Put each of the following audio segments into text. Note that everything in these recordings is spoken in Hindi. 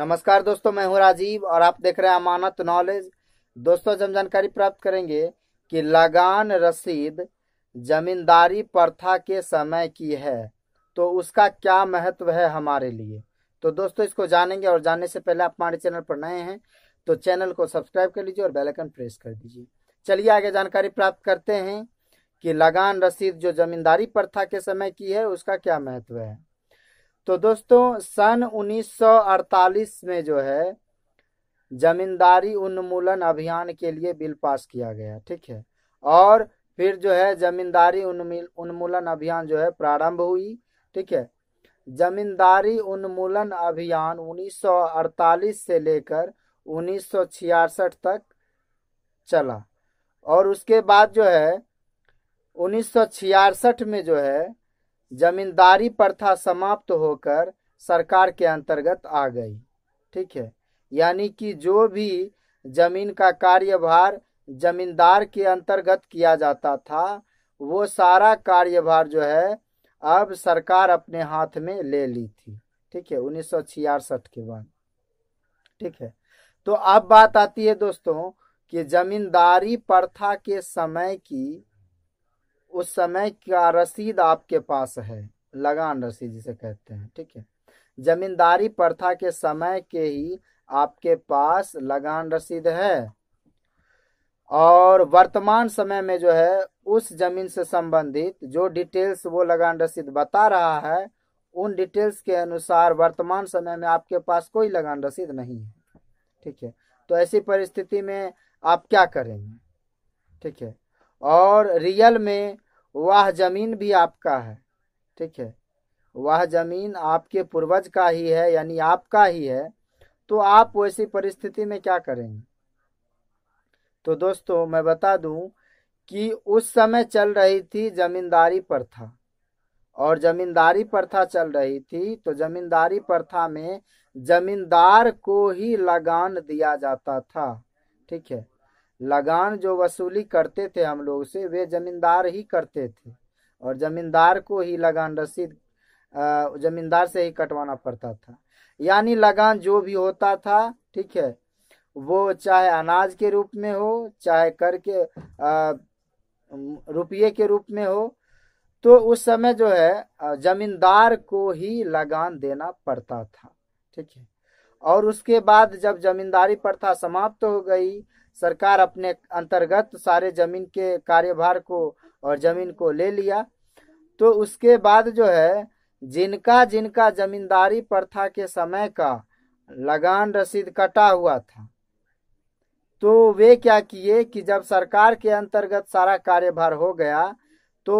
नमस्कार दोस्तों मैं हूं राजीव और आप देख रहे हैं अमानत नॉलेज दोस्तों जब जानकारी प्राप्त करेंगे कि लगान रसीद जमींदारी प्रथा के समय की है तो उसका क्या महत्व है हमारे लिए तो दोस्तों इसको जानेंगे और जानने से पहले आप हमारे चैनल पर नए हैं तो चैनल को सब्सक्राइब कर लीजिए और बेलाइकन प्रेस कर दीजिए चलिए आगे जानकारी प्राप्त करते हैं कि लगान रसीद जो जमींदारी प्रथा के समय की है उसका क्या महत्व है तो दोस्तों सन 1948 में जो है जमींदारी उन्मूलन अभियान के लिए बिल पास किया गया ठीक है और फिर जो है जमींदारी उन्मूलन अभियान जो है प्रारंभ हुई ठीक है जमींदारी उन्मूलन अभियान 1948 से लेकर 1966 तक चला और उसके बाद जो है 1966 में जो है जमींदारी प्रथा समाप्त होकर सरकार के अंतर्गत आ गई ठीक है यानी कि जो भी जमीन का कार्यभार जमींदार के अंतर्गत किया जाता था वो सारा कार्यभार जो है अब सरकार अपने हाथ में ले ली थी ठीक है उन्नीस के बाद ठीक है तो अब बात आती है दोस्तों कि जमींदारी प्रथा के समय की उस समय का रसीद आपके पास है लगान रसीद जिसे कहते हैं ठीक है जमींदारी प्रथा के समय के ही आपके पास लगान रसीद है और वर्तमान समय में जो है उस जमीन से संबंधित जो डिटेल्स वो लगान रसीद बता रहा है उन डिटेल्स के अनुसार वर्तमान समय में आपके पास कोई लगान रसीद नहीं है ठीक है तो ऐसी परिस्थिति में आप क्या करेंगे ठीक है और रियल में वह ज़मीन भी आपका है ठीक है वह ज़मीन आपके पूर्वज का ही है यानी आपका ही है तो आप वैसी परिस्थिति में क्या करेंगे तो दोस्तों मैं बता दूं कि उस समय चल रही थी जमींदारी प्रथा और जमींदारी प्रथा चल रही थी तो जमींदारी प्रथा में जमींदार को ही लगान दिया जाता था ठीक है लगान जो वसूली करते थे हम लोग से वे जमींदार ही करते थे और जमींदार को ही लगान रसीद जमींदार से ही कटवाना पड़ता था यानी लगान जो भी होता था ठीक है वो चाहे अनाज के रूप में हो चाहे कर के रुपये के रूप में हो तो उस समय जो है जमींदार को ही लगान देना पड़ता था ठीक है और उसके बाद जब जमींदारी प्रथा समाप्त हो गई सरकार अपने अंतर्गत सारे जमीन के कार्यभार को और जमीन को ले लिया तो उसके बाद जो है जिनका जिनका जमींदारी प्रथा के समय का लगान रसीद कटा हुआ था तो वे क्या किए कि जब सरकार के अंतर्गत सारा कार्यभार हो गया तो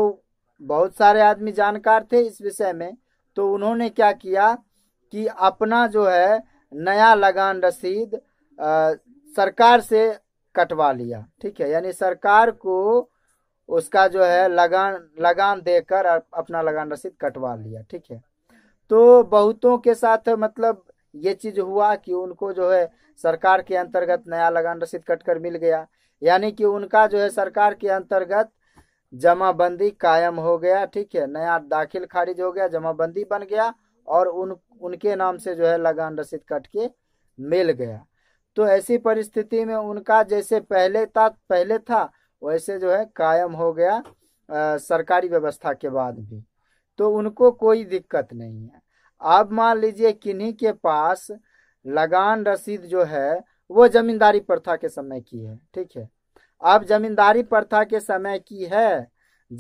बहुत सारे आदमी जानकार थे इस विषय में तो उन्होंने क्या किया कि अपना जो है नया लगान रसीद आ, सरकार से कटवा लिया ठीक है यानी सरकार को उसका जो है लगान लगान देकर अपना लगान रसीद कटवा लिया ठीक है तो बहुतों के साथ मतलब ये चीज हुआ कि उनको जो है सरकार के अंतर्गत नया लगान रसीद कटकर मिल गया यानी कि उनका जो है सरकार के अंतर्गत जमाबंदी कायम हो गया ठीक है नया दाखिल खारिज हो गया जमाबंदी बन गया और उन उनके नाम से जो है लगान रसीद कट के मिल गया तो ऐसी परिस्थिति में उनका जैसे पहले था पहले था वैसे जो है कायम हो गया आ, सरकारी व्यवस्था के बाद भी तो उनको कोई दिक्कत नहीं है अब मान लीजिए किन्हीं के पास लगान रसीद जो है वो जमींदारी प्रथा के समय की है ठीक है अब जमींदारी प्रथा के समय की है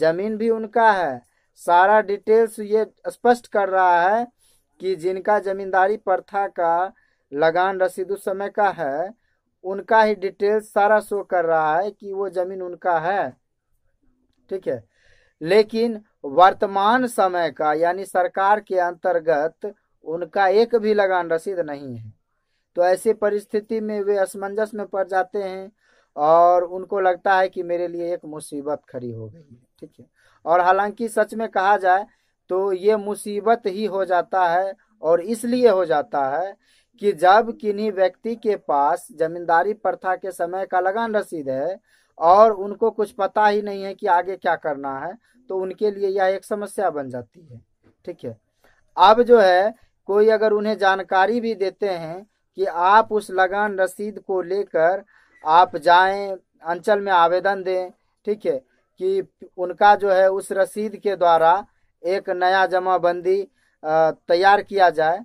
जमीन भी उनका है सारा डिटेल्स ये स्पष्ट कर रहा है कि जिनका जमींदारी प्रथा का लगान रसीद उस समय का है उनका ही डिटेल सारा शो कर रहा है कि वो जमीन उनका है ठीक है लेकिन वर्तमान समय का यानी सरकार के अंतर्गत उनका एक भी लगान रसीद नहीं है तो ऐसी परिस्थिति में वे असमंजस में पड़ जाते हैं और उनको लगता है कि मेरे लिए एक मुसीबत खड़ी हो गई है ठीक है और हालांकि सच में कहा जाए तो ये मुसीबत ही हो जाता है और इसलिए हो जाता है कि जब किन्हीं व्यक्ति के पास जमींदारी प्रथा के समय का लगान रसीद है और उनको कुछ पता ही नहीं है कि आगे क्या करना है तो उनके लिए यह एक समस्या बन जाती है ठीक है अब जो है कोई अगर उन्हें जानकारी भी देते हैं कि आप उस लगान रसीद को लेकर आप जाएं अंचल में आवेदन दें ठीक है कि उनका जो है उस रसीद के द्वारा एक नया जमाबंदी तैयार किया जाए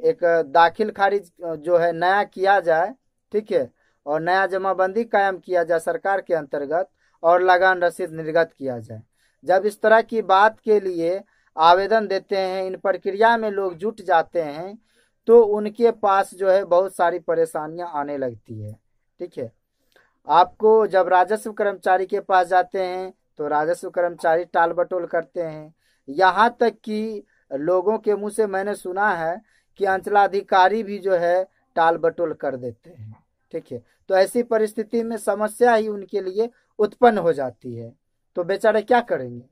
एक दाखिल खारिज जो है नया किया जाए ठीक है और नया जमाबंदी कायम किया जाए सरकार के अंतर्गत और लगान रसीद निर्गत किया जाए जब इस तरह की बात के लिए आवेदन देते हैं इन प्रक्रिया में लोग जुट जाते हैं तो उनके पास जो है बहुत सारी परेशानियां आने लगती है ठीक है आपको जब राजस्व कर्मचारी के पास जाते हैं तो राजस्व कर्मचारी टाल बटोल करते हैं यहाँ तक कि लोगों के मुंह से मैंने सुना है कि अंचलाधिकारी भी जो है टाल बटोल कर देते हैं ठीक है तो ऐसी परिस्थिति में समस्या ही उनके लिए उत्पन्न हो जाती है तो बेचारे क्या करेंगे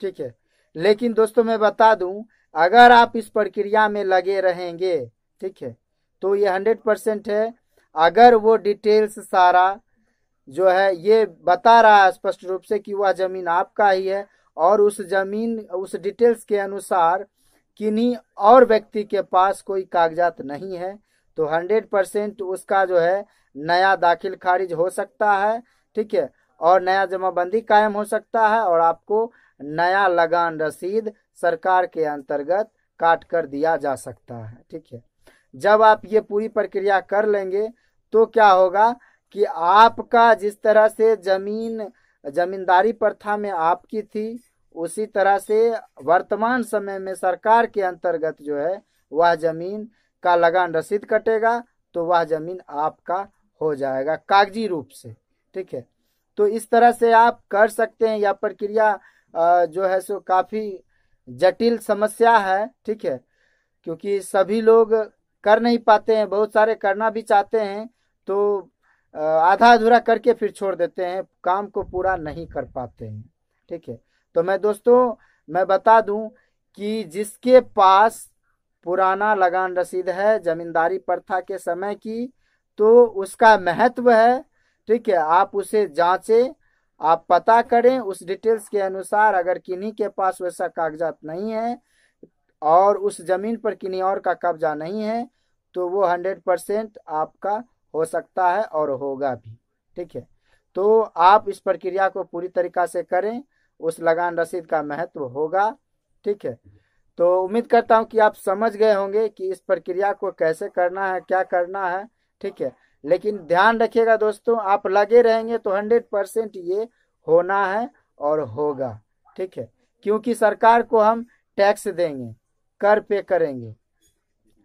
ठीक है लेकिन दोस्तों मैं बता दूं अगर आप इस प्रक्रिया में लगे रहेंगे ठीक है तो ये हंड्रेड परसेंट है अगर वो डिटेल्स सारा जो है ये बता रहा है स्पष्ट रूप से कि वह जमीन आपका ही है और उस जमीन उस डिटेल्स के अनुसार किन्हीं और व्यक्ति के पास कोई कागजात नहीं है तो हंड्रेड परसेंट उसका जो है नया दाखिल खारिज हो सकता है ठीक है और नया जमाबंदी कायम हो सकता है और आपको नया लगान रसीद सरकार के अंतर्गत काट कर दिया जा सकता है ठीक है जब आप ये पूरी प्रक्रिया कर लेंगे तो क्या होगा कि आपका जिस तरह से जमीन जमींदारी प्रथा में आपकी थी उसी तरह से वर्तमान समय में सरकार के अंतर्गत जो है वह जमीन का लगान रसीद कटेगा तो वह जमीन आपका हो जाएगा कागजी रूप से ठीक है तो इस तरह से आप कर सकते हैं यह प्रक्रिया जो है सो काफ़ी जटिल समस्या है ठीक है क्योंकि सभी लोग कर नहीं पाते हैं बहुत सारे करना भी चाहते हैं तो आधा अधूरा करके फिर छोड़ देते हैं काम को पूरा नहीं कर पाते हैं ठीक है तो मैं दोस्तों मैं बता दूं कि जिसके पास पुराना लगान रसीद है जमींदारी प्रथा के समय की तो उसका महत्व है ठीक है आप उसे जांचें आप पता करें उस डिटेल्स के अनुसार अगर किन्हीं के पास वैसा कागजात नहीं है और उस ज़मीन पर किन्हीं और का कब्जा नहीं है तो वो हंड्रेड परसेंट आपका हो सकता है और होगा भी ठीक है तो आप इस प्रक्रिया को पूरी तरीका से करें उस लगान रसीद का महत्व होगा ठीक है तो उम्मीद करता हूँ कि आप समझ गए होंगे कि इस प्रक्रिया को कैसे करना है क्या करना है ठीक है लेकिन ध्यान रखिएगा दोस्तों आप लगे रहेंगे तो हंड्रेड परसेंट ये होना है और होगा ठीक है क्योंकि सरकार को हम टैक्स देंगे कर पे करेंगे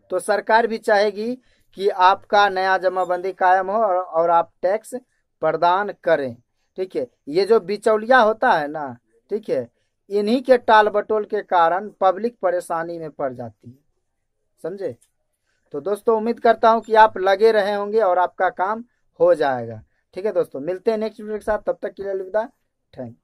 तो सरकार भी चाहेगी कि आपका नया जमाबंदी कायम हो और, और आप टैक्स प्रदान करें ठीक है ये जो बिचौलिया होता है ना ठीक है इन्हीं के टाल बटोल के कारण पब्लिक परेशानी में पड़ जाती है समझे तो दोस्तों उम्मीद करता हूँ कि आप लगे रहे होंगे और आपका काम हो जाएगा ठीक है दोस्तों मिलते हैं नेक्स्ट वीडियो के साथ तब तक के लिए अलविदा थैंक